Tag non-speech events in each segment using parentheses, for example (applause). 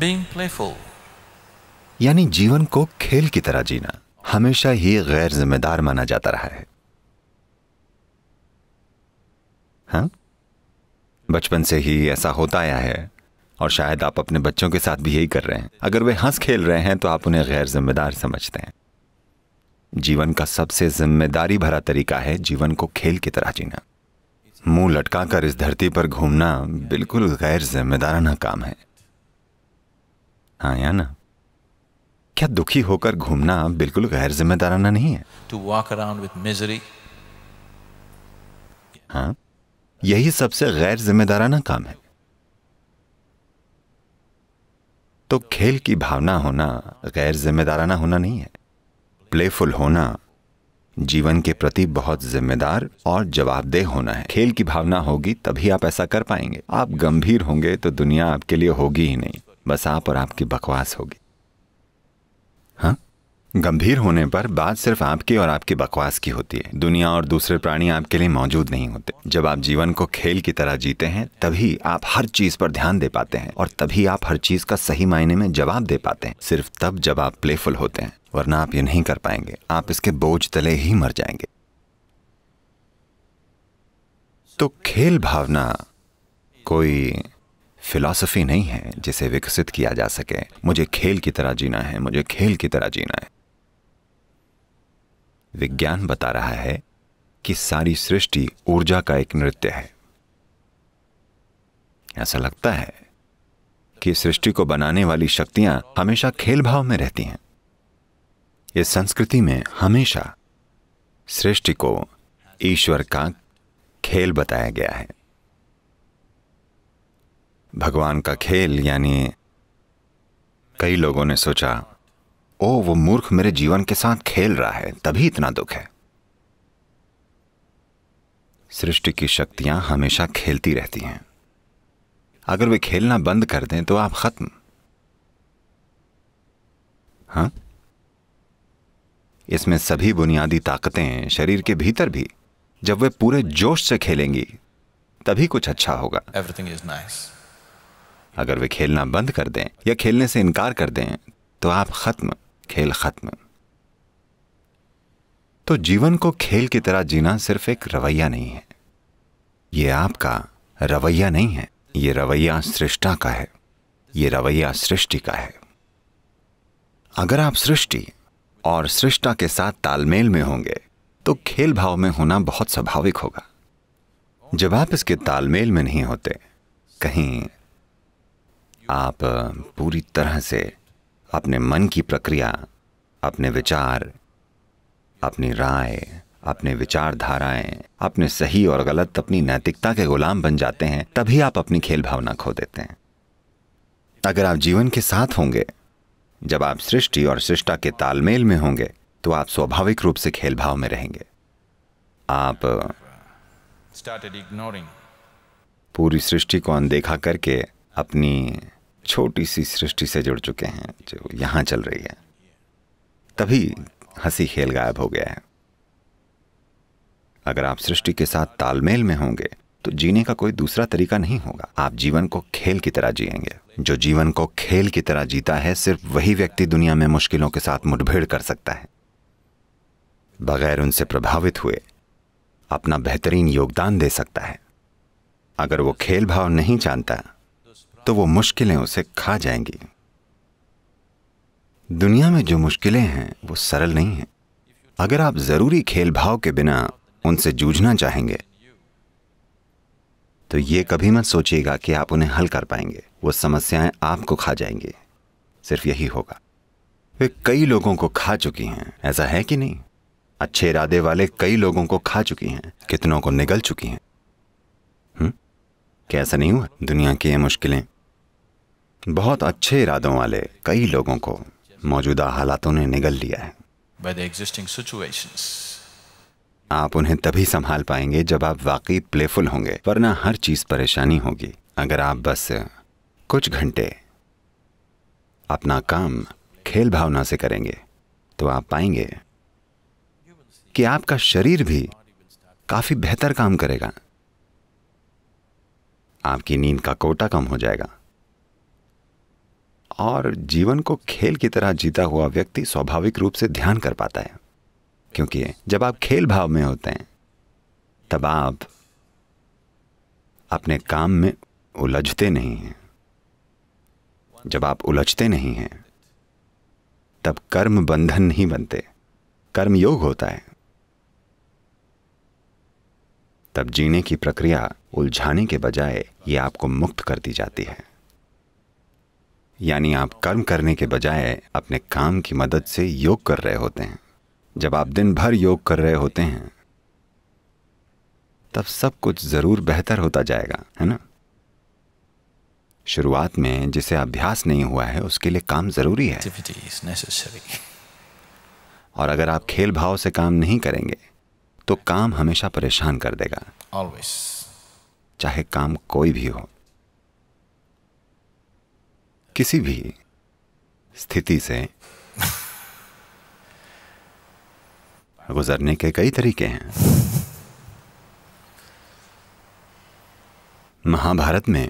being playful. यानी जीवन को खेल की तरह जीना हमेशा ही गैर जिम्मेदार माना जाता रहा है हाँ बचपन से ही ऐसा होता आया है और शायद आप अपने बच्चों के साथ भी यही कर रहे हैं अगर वे हंस खेल रहे हैं तो आप उन्हें गैर जिम्मेदार समझते हैं जीवन का सबसे जिम्मेदारी भरा तरीका है जीवन को खेल की तरह जीना मुंह लटकाकर इस धरती पर घूमना बिल्कुल गैर जिम्मेदाराना काम है हाँ या ना क्या दुखी होकर घूमना बिल्कुल गैर जिम्मेदाराना नहीं है to walk around with misery हाँ यही सबसे गैर जिम्मेदाराना काम है तो खेल की भावना होना गैर जिम्मेदाराना होना नहीं है प्लेफुल होना जीवन के प्रति बहुत जिम्मेदार और जवाबदेह होना है खेल की भावना होगी तभी आप ऐसा कर पाएंगे आप गंभीर होंगे तो दुनिया आपके लिए होगी ही नहीं बस आप और आपकी बकवास होगी हाँ गंभीर होने पर बात सिर्फ आपकी और आपकी बकवास की होती है दुनिया और दूसरे प्राणी आपके लिए मौजूद नहीं होते जब आप जीवन को खेल की तरह जीते हैं तभी आप हर चीज पर ध्यान दे पाते हैं और तभी आप हर चीज का सही मायने में जवाब दे पाते हैं सिर्फ तब जब आप प्लेफुल होते हैं वरना आप ये नहीं कर पाएंगे आप इसके बोझ तले ही मर जाएंगे तो खेल भावना कोई फिलॉसफी नहीं है जिसे विकसित किया जा सके मुझे खेल की तरह जीना है मुझे खेल की तरह जीना है विज्ञान बता रहा है कि सारी सृष्टि ऊर्जा का एक नृत्य है ऐसा लगता है कि सृष्टि को बनाने वाली शक्तियां हमेशा खेल भाव में रहती हैं इस संस्कृति में हमेशा सृष्टि को ईश्वर का खेल बताया गया है भगवान का खेल यानी कई लोगों ने सोचा ओ वो मूर्ख मेरे जीवन के साथ खेल रहा है तभी इतना दुख है सृष्टि की शक्तियां हमेशा खेलती रहती हैं अगर वे खेलना बंद कर दें तो आप खत्म हाँ इसमें सभी बुनियादी ताकतें शरीर के भीतर भी जब वे पूरे जोश से खेलेंगी तभी कुछ अच्छा होगा एवरीथिंग इज नाइस अगर वे खेलना बंद कर दें या खेलने से इनकार कर दें तो आप खत्म खेल खत्म तो जीवन को खेल की तरह जीना सिर्फ एक रवैया नहीं है यह आपका रवैया नहीं है यह रवैया सृष्टा का है यह रवैया सृष्टि का है अगर आप सृष्टि और सृष्टा के साथ तालमेल में होंगे तो खेल भाव में होना बहुत स्वाभाविक होगा जब आप इसके तालमेल में नहीं होते कहीं आप पूरी तरह से अपने मन की प्रक्रिया अपने विचार अपनी राय अपने विचारधाराएं अपने सही और गलत अपनी नैतिकता के गुलाम बन जाते हैं तभी आप अपनी खेल भावना खो देते हैं अगर आप जीवन के साथ होंगे जब आप सृष्टि और सृष्टा के तालमेल में होंगे तो आप स्वाभाविक रूप से खेल भाव में रहेंगे आप पूरी सृष्टि को अनदेखा करके अपनी छोटी सी सृष्टि से जुड़ चुके हैं जो यहाँ चल रही है तभी हंसी खेल गायब हो गया है अगर आप सृष्टि के साथ तालमेल में होंगे तो जीने का कोई दूसरा तरीका नहीं होगा आप जीवन को खेल की तरह जिएंगे जो जीवन को खेल की तरह जीता है सिर्फ वही व्यक्ति दुनिया में मुश्किलों के साथ मुठभेड़ कर सकता है बगैर उनसे प्रभावित हुए अपना बेहतरीन योगदान दे सकता है अगर वो खेल भाव नहीं जानता तो वो मुश्किलें उसे खा जाएंगी दुनिया में जो मुश्किलें हैं वो सरल नहीं हैं अगर आप ज़रूरी खेल भाव के बिना उनसे जूझना चाहेंगे तो ये कभी मत सोचिएगा कि आप उन्हें हल कर पाएंगे वो समस्याएं आपको खा जाएंगी सिर्फ यही होगा वे कई लोगों को खा चुकी हैं ऐसा है कि नहीं अच्छे इरादे वाले कई लोगों को खा चुकी हैं कितनों को निगल चुकी हैं क्या ऐसा नहीं हुआ दुनिया की ये मुश्किलें बहुत अच्छे इरादों वाले कई लोगों को मौजूदा हालातों ने निगल लिया है आप उन्हें तभी संभाल पाएंगे जब आप वाकई प्लेफुल होंगे वरना हर चीज परेशानी होगी अगर आप बस कुछ घंटे अपना काम खेल भावना से करेंगे तो आप पाएंगे कि आपका शरीर भी काफी बेहतर काम करेगा आपकी नींद का कोटा कम हो जाएगा और जीवन को खेल की तरह जीता हुआ व्यक्ति स्वाभाविक रूप से ध्यान कर पाता है क्योंकि जब आप खेल भाव में होते हैं तब आप अपने काम में उलझते नहीं हैं जब आप उलझते नहीं हैं तब कर्म बंधन नहीं बनते कर्म योग होता है तब जीने की प्रक्रिया उलझाने के बजाय ये आपको मुक्त कर दी जाती है यानी आप कर्म करने के बजाय अपने काम की मदद से योग कर रहे होते हैं जब आप दिन भर योग कर रहे होते हैं तब सब कुछ ज़रूर बेहतर होता जाएगा है ना शुरुआत में जिसे अभ्यास नहीं हुआ है उसके लिए काम ज़रूरी है और अगर आप खेल भाव से काम नहीं करेंगे तो काम हमेशा परेशान कर देगा चाहे काम कोई भी हो किसी भी स्थिति से गुजरने के कई तरीके हैं महाभारत में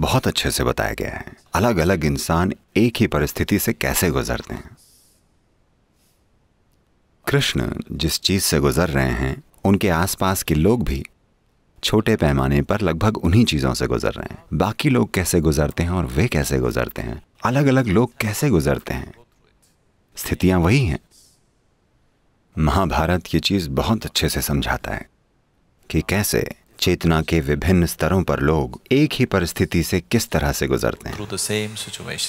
बहुत अच्छे से बताया गया है अलग अलग इंसान एक ही परिस्थिति से कैसे गुजरते हैं कृष्ण जिस चीज से गुजर रहे हैं उनके आसपास के लोग भी छोटे पैमाने पर लगभग उन्हीं चीज़ों से गुजर रहे हैं बाकी लोग कैसे गुजरते हैं और वे कैसे गुजरते हैं अलग अलग लोग कैसे गुजरते हैं स्थितियां वही हैं महाभारत ये चीज़ बहुत अच्छे से समझाता है कि कैसे चेतना के विभिन्न स्तरों पर लोग एक ही परिस्थिति से किस तरह से गुजरते हैं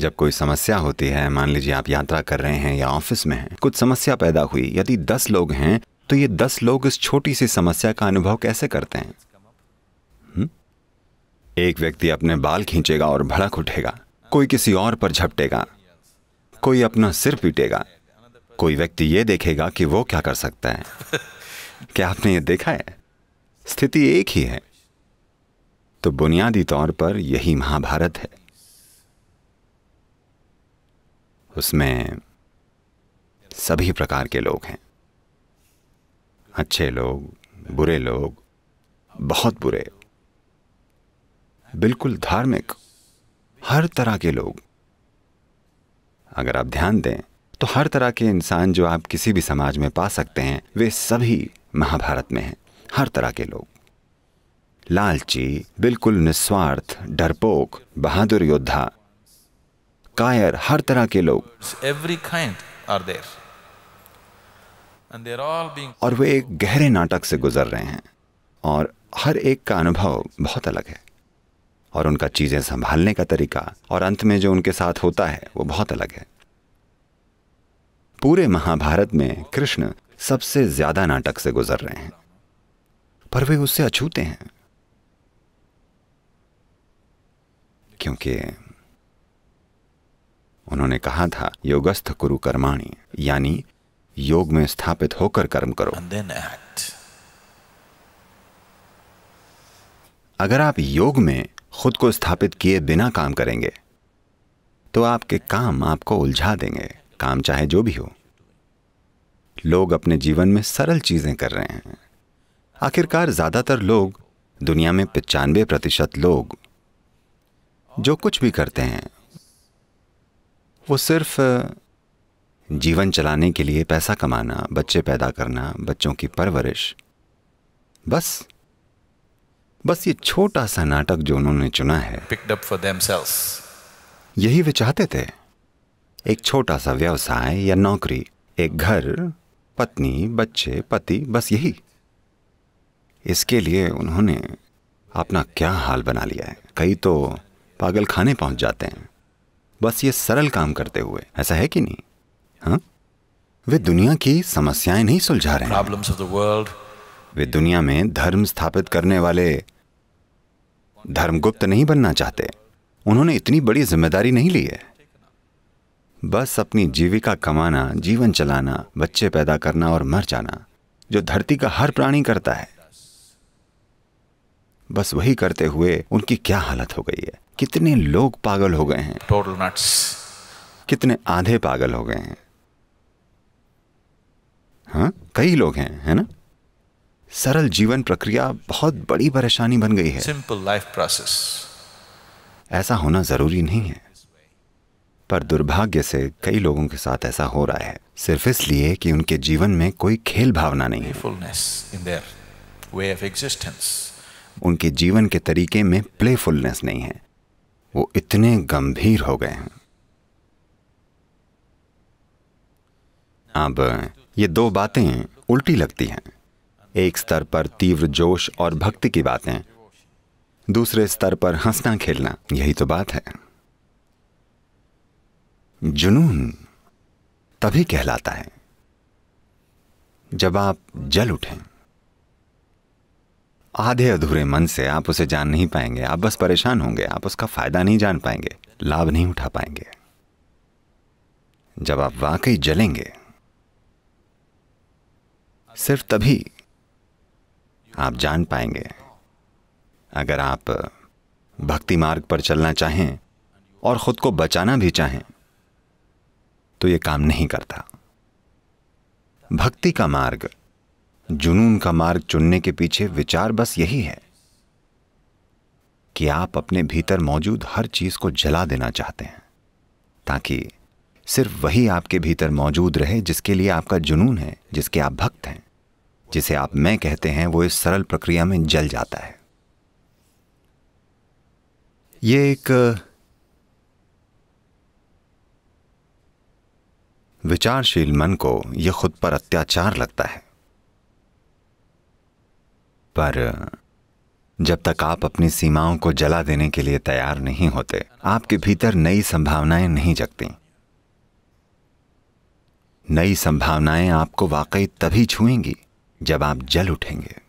जब कोई समस्या होती है मान लीजिए आप यात्रा कर रहे हैं या ऑफिस में हैं कुछ समस्या पैदा हुई यदि दस लोग हैं तो ये दस लोग इस छोटी सी समस्या का अनुभव कैसे करते हैं हम्म? एक व्यक्ति अपने बाल खींचेगा और भड़क उठेगा कोई किसी और पर झपटेगा कोई अपना सिर पीटेगा कोई व्यक्ति ये देखेगा कि वो क्या कर सकता है (laughs) क्या आपने ये देखा है स्थिति एक ही है तो बुनियादी तौर पर यही महाभारत है उसमें सभी प्रकार के लोग हैं अच्छे लोग बुरे लोग बहुत बुरे बिल्कुल धार्मिक हर तरह के लोग अगर आप ध्यान दें तो हर तरह के इंसान जो आप किसी भी समाज में पा सकते हैं वे सभी महाभारत में हैं हर तरह के लोग लालची बिल्कुल निस्वार्थ डरपोक बहादुर योद्धा कायर हर तरह के लोग एवरी काइंड आर देयर और वे एक गहरे नाटक से गुजर रहे हैं और हर एक का अनुभव बहुत अलग है और उनका चीज़ें संभालने का तरीका और अंत में जो उनके साथ होता है वो बहुत अलग है पूरे महाभारत में कृष्ण सबसे ज्यादा नाटक से गुजर रहे हैं पर वे उससे अछूते हैं क्योंकि उन्होंने कहा था योगस्थ कुरु कर्माणी यानी योग में स्थापित होकर कर्म करो अगर आप योग में खुद को स्थापित किए बिना काम करेंगे तो आपके काम आपको उलझा देंगे काम चाहे जो भी हो लोग अपने जीवन में सरल चीजें कर रहे हैं आखिरकार ज्यादातर लोग दुनिया में पचानवे प्रतिशत लोग जो कुछ भी करते हैं वो सिर्फ जीवन चलाने के लिए पैसा कमाना बच्चे पैदा करना बच्चों की परवरिश बस बस ये छोटा सा नाटक जो उन्होंने चुना है यही वे चाहते थे एक छोटा सा व्यवसाय या नौकरी एक घर पत्नी बच्चे पति बस यही इसके लिए उन्होंने अपना क्या हाल बना लिया है कई तो पागल खाने पहुंच जाते हैं बस ये सरल काम करते हुए ऐसा है कि नहीं हाँ वे दुनिया की समस्याएं नहीं सुलझा रहे हैं वे दुनिया में धर्म स्थापित करने वाले धर्मगुप्त नहीं बनना चाहते उन्होंने इतनी बड़ी जिम्मेदारी नहीं ली है बस अपनी जीविका कमाना जीवन चलाना बच्चे पैदा करना और मर जाना जो धरती का हर प्राणी करता है बस वही करते हुए उनकी क्या हालत हो गई है कितने लोग पागल हो गए हैं टोटल नट्स कितने आधे पागल हो गए हैं हाँ कई लोग हैं है ना सरल जीवन प्रक्रिया बहुत बड़ी परेशानी बन गई है सिंपल लाइफ प्रोसेस ऐसा होना जरूरी नहीं है पर दुर्भाग्य से कई लोगों के साथ ऐसा हो रहा है सिर्फ इसलिए कि उनके जीवन में कोई खेल भावना नहीं है उनके जीवन के तरीके में प्लेफुलनेस नहीं है वो इतने गंभीर हो गए हैं अब ये दो बातें उल्टी लगती हैं एक स्तर पर तीव्र जोश और भक्ति की बातें दूसरे स्तर पर हंसना खेलना यही तो बात है जुनून तभी कहलाता है जब आप जल उठें आधे अधूरे मन से आप उसे जान नहीं पाएंगे आप बस परेशान होंगे आप उसका फायदा नहीं जान पाएंगे लाभ नहीं उठा पाएंगे जब आप वाकई जलेंगे सिर्फ तभी आप जान पाएंगे अगर आप भक्ति मार्ग पर चलना चाहें और खुद को बचाना भी चाहें तो यह काम नहीं करता भक्ति का मार्ग जुनून का मार्ग चुनने के पीछे विचार बस यही है कि आप अपने भीतर मौजूद हर चीज को जला देना चाहते हैं ताकि सिर्फ वही आपके भीतर मौजूद रहे जिसके लिए आपका जुनून है जिसके आप भक्त हैं जिसे आप मैं कहते हैं वो इस सरल प्रक्रिया में जल जाता है ये एक विचारशील मन को यह खुद पर अत्याचार लगता है पर जब तक आप अपनी सीमाओं को जला देने के लिए तैयार नहीं होते आपके भीतर नई संभावनाएं नहीं जगती नई संभावनाएं आपको वाकई तभी छुएंगी जब आप जल उठेंगे